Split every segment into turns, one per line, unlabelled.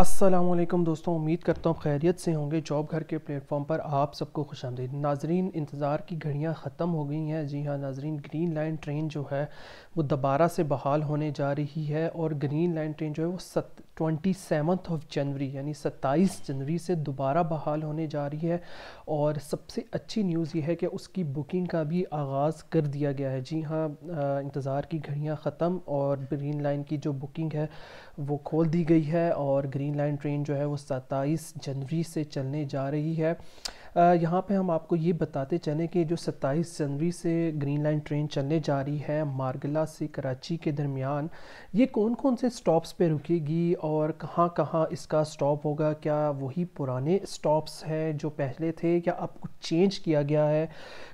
असलम दोस्तों उम्मीद करता हूँ खैरियत से होंगे जॉब घर के प्लेटफॉर्म पर आप सबको खुश आमदीद नाजरीन इंतज़ार की घड़ियाँ ख़त्म हो गई हैं जी हाँ नाजरीन ग्रीन लाइन ट्रेन जो है वो दोबारा से बहाल होने जा रही है और ग्रीन लाइन ट्रेन जो है वो सत ट्वेंटी सेवन्थ ऑफ जनवरी यानी सत्ताईस जनवरी से दोबारा बहाल होने जा रही है और सबसे अच्छी न्यूज़ ये है कि उसकी बुकिंग का भी आगाज़ कर दिया गया है जी हाँ इंतज़ार की घड़ियाँ ख़त्म और ग्रीन लाइन की जो बुकिंग है वो खोल दी गई है और ग्रीन ग्रीन लाइन ट्रेन जो है वो सत्ताईस जनवरी से चलने जा रही है यहाँ पे हम आपको ये बताते चले कि जो 27 जनवरी से ग्रीन लाइन ट्रेन चलने जा रही है मार्गला से कराची के दरमियान ये कौन कौन से स्टॉप्स पे रुकेगी और कहाँ कहाँ इसका स्टॉप होगा क्या वही पुराने स्टॉप्स हैं जो पहले थे या अब कुछ चेंज किया गया है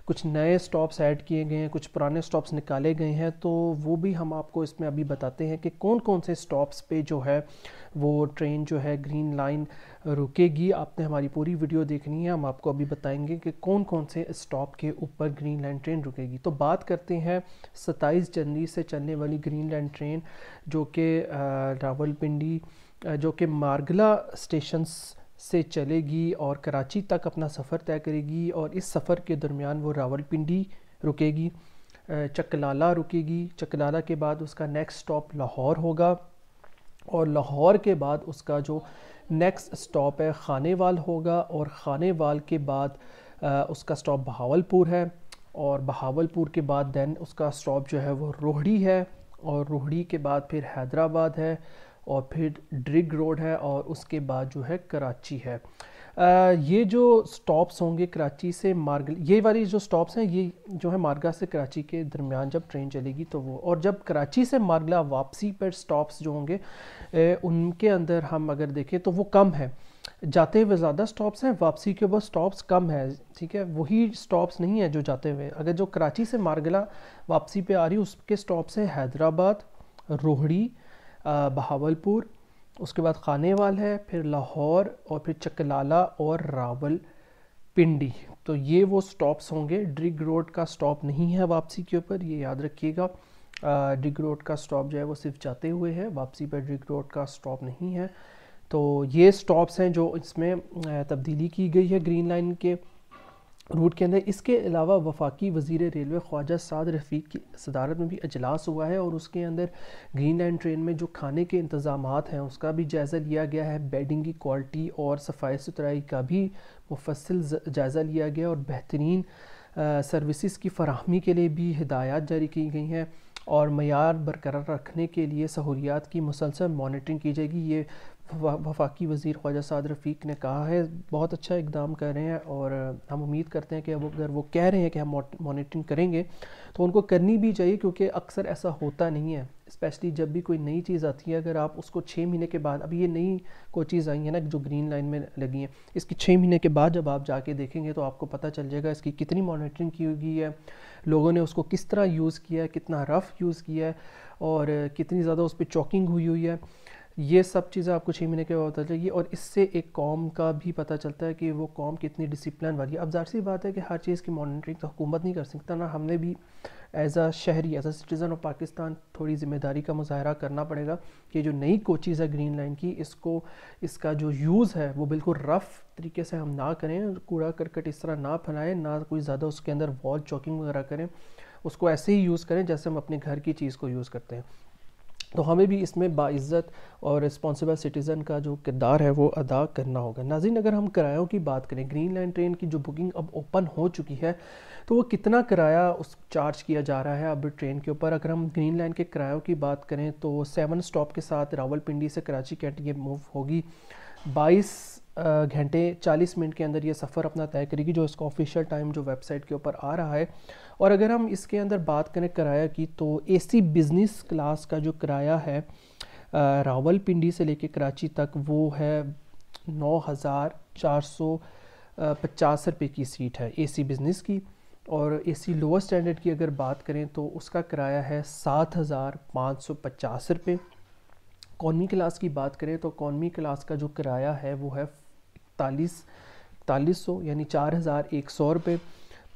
कुछ नए स्टॉप्स ऐड किए गए हैं कुछ पुराने स्टॉप्स निकाले गए हैं तो वो भी हम आपको इसमें अभी बताते हैं कि कौन कौन से स्टॉप्स पे जो है वो ट्रेन जो है ग्रीन लाइन रुकेगी आपने हमारी पूरी वीडियो देखनी है हम आपको आपको अभी बताएंगे कि कौन कौन से स्टॉप के ऊपर ग्रीन लाइन ट्रेन रुकेगी तो बात करते हैं 27 जनवरी से चलने वाली ग्रीन लाइन ट्रेन जो कि रावलपिंडी जो कि मार्गला स्टेशन से चलेगी और कराची तक अपना सफ़र तय करेगी और इस सफ़र के दरमियान वो रावलपिंडी रुकेगी चकलाला रुकेगी चकलाला के बाद उसका नेक्स्ट स्टॉप लाहौर होगा और लाहौर के बाद उसका जो नेक्स्ट स्टॉप है खानेवाल होगा और खानेवाल के बाद आ, उसका स्टॉप बहावलपुर है और बहावलपुर के बाद दैन उसका स्टॉप जो है वो रोहड़ी है और रोहड़ी के बाद फिर हैदराबाद है और फिर ड्रिग रोड है और उसके बाद जो है कराची है ये जो स्टॉप्स होंगे कराची से मार्ग ये वाली जो स्टॉप्स हैं ये जो है मार्गा से कराची के दरमियान जब ट्रेन चलेगी तो वो और जब कराची से मार्गला वापसी पर स्टॉप्स जो होंगे उनके अंदर हम अगर देखें तो वो कम है जाते हुए ज़्यादा स्टॉप्स हैं वापसी के ऊपर स्टॉप्स कम है ठीक है वही स्टॉप्स नहीं है जो जाते हुए अगर जो कराची से मार्गला वापसी पे आ रही उसके स्टॉप्स हैं हैदराबाद रोहड़ी बहावलपुर उसके बाद खानेवाल है फिर लाहौर और फिर चकलाला और रावल पिंडी तो ये वो स्टॉप्स होंगे ड्रिग रोड का स्टॉप नहीं है वापसी के ऊपर ये याद रखिएगा ड्रिग रोड का स्टॉप जो है वो सिर्फ जाते हुए है वापसी पर ड्रिग रोड का स्टॉप नहीं है तो ये स्टॉप्स हैं जो इसमें तब्दीली की गई है ग्रीन लाइन के रूट के अंदर इसके अलावा वफाकी वजीर रेलवे ख्वाजा साद रफ़ीक की सदारत में भी अजलास हुआ है और उसके अंदर ग्रीन लैंड ट्रेन में जो खाने के इंतज़ाम हैं उसका भी जायज़ा लिया गया है बेडिंग की क्वालिटी और सफाई सुथराई का भी मुफसल जायज़ा लिया गया और बेहतरीन सर्विसज़ की फरहमी के लिए भी हिदायत जारी की गई हैं और मैार बरकरार रखने के लिए सहूलियात की मुसलसल मॉनिटरिंग की जाएगी ये वफाकी वज़ीर ख्वाजा साद रफ़ीक ने कहा है बहुत अच्छा इकदाम कर रहे हैं और हम उम्मीद करते हैं कि अब अगर वो कह रहे हैं कि हम मॉनिटरिंग करेंगे तो उनको करनी भी चाहिए क्योंकि अक्सर ऐसा होता नहीं है स्पेशली जब भी कोई नई चीज़ आती है अगर आप उसको छः महीने के बाद अभी ये नई कोई चीज़ आई है ना जो ग्रीन लाइन में लगी है इसकी छः महीने के बाद जब आप जाके देखेंगे तो आपको पता चल जाएगा इसकी कितनी मॉनिटरिंग की हुई है लोगों ने उसको किस तरह यूज़ किया है कितना रफ़ यूज़ किया है और कितनी ज़्यादा उस पर चॉकिंग हुई हुई है ये सब चीज़ें आपको छः महीने के बाद पता चलेगी और इससे एक कॉम का भी पता चलता है कि वो कॉम कितनी डिसिप्लिन वाली है अब जाहिर सी बात है कि हर चीज़ की मॉनिटरिंग तो हुकूमत नहीं कर सकता ना हमने भी एज आ शहरी as a citizen of Pakistan थोड़ी ज़िम्मेदारी का मुजाहरा करना पड़ेगा कि जो नई कोचिज़ है ग्रीन लाइन की इसको इसका जो यूज़ है वो बिल्कुल रफ़ तरीके से हम ना करें कूड़ा करकट इस तरह ना फैलाएं ना कोई ज़्यादा उसके अंदर वॉल चॉकिंग वगैरह करें उसको ऐसे ही यूज़ करें जैसे हम अपने घर की चीज़ को यूज़ करते हैं तो हमें भी इसमें बाइज़त और रिस्पॉन्सिबल सिटीज़न का जो किरदार है वो अदा करना होगा नाजिन अगर हम किरायों की बात करें ग्रीन लाइन ट्रेन की जो बुकिंग अब ओपन हो चुकी है तो वो कितना किराया उस चार्ज किया जा रहा है अब ट्रेन के ऊपर अगर हम ग्रीन लाइन के किरायों की बात करें तो सेवन स्टॉप के साथ रावलपिंडी से कराची कैट ये मूव होगी बाईस घंटे 40 मिनट के अंदर ये सफ़र अपना तय करेगी जो इसका ऑफिशियल टाइम जो वेबसाइट के ऊपर आ रहा है और अगर हम इसके अंदर बात करें किराया की तो एसी बिज़नेस क्लास का जो किराया है रावलपिंडी से लेके कराची तक वो है नौ हज़ार चार सौ पचास रुपये की सीट है एसी बिज़नेस की और एसी लोअर स्टैंडर्ड की अगर बात करें तो उसका किराया है सात हज़ार पाँच सौ पचास रुपये इकॉनमी क्लास की बात करें तो इकॉनमी क्लास का जो किराया है वो है इकतालीस इकतालीस सौ यानी चार हज़ार एक सौ रुपये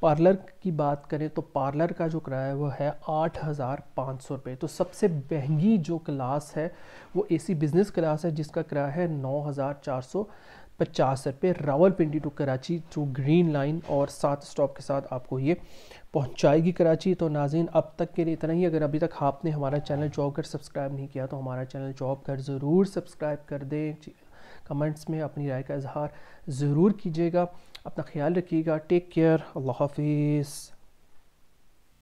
पार्लर की बात करें तो पार्लर का जो किराया है वो है आठ हज़ार पाँच सौ रुपये तो सबसे महंगी जो क्लास है वो एसी बिज़नेस क्लास है जिसका किराया है नौ हज़ार चार सौ पचास रुपये Rawalpindi to Karachi to green line और सात स्टॉप के साथ आपको ये पहुंचाएगी कराची तो नाजिन अब तक के लिए इतना ही अगर अभी तक आपने हमारा चैनल जॉब कर सब्सक्राइब नहीं किया तो हमारा चैनल जॉब कर ज़रूर सब्सक्राइब कर दें कमेंट्स में अपनी राय का इजहार ज़रूर कीजिएगा अपना ख्याल रखिएगा टेक केयर अल्लाह हाफिज़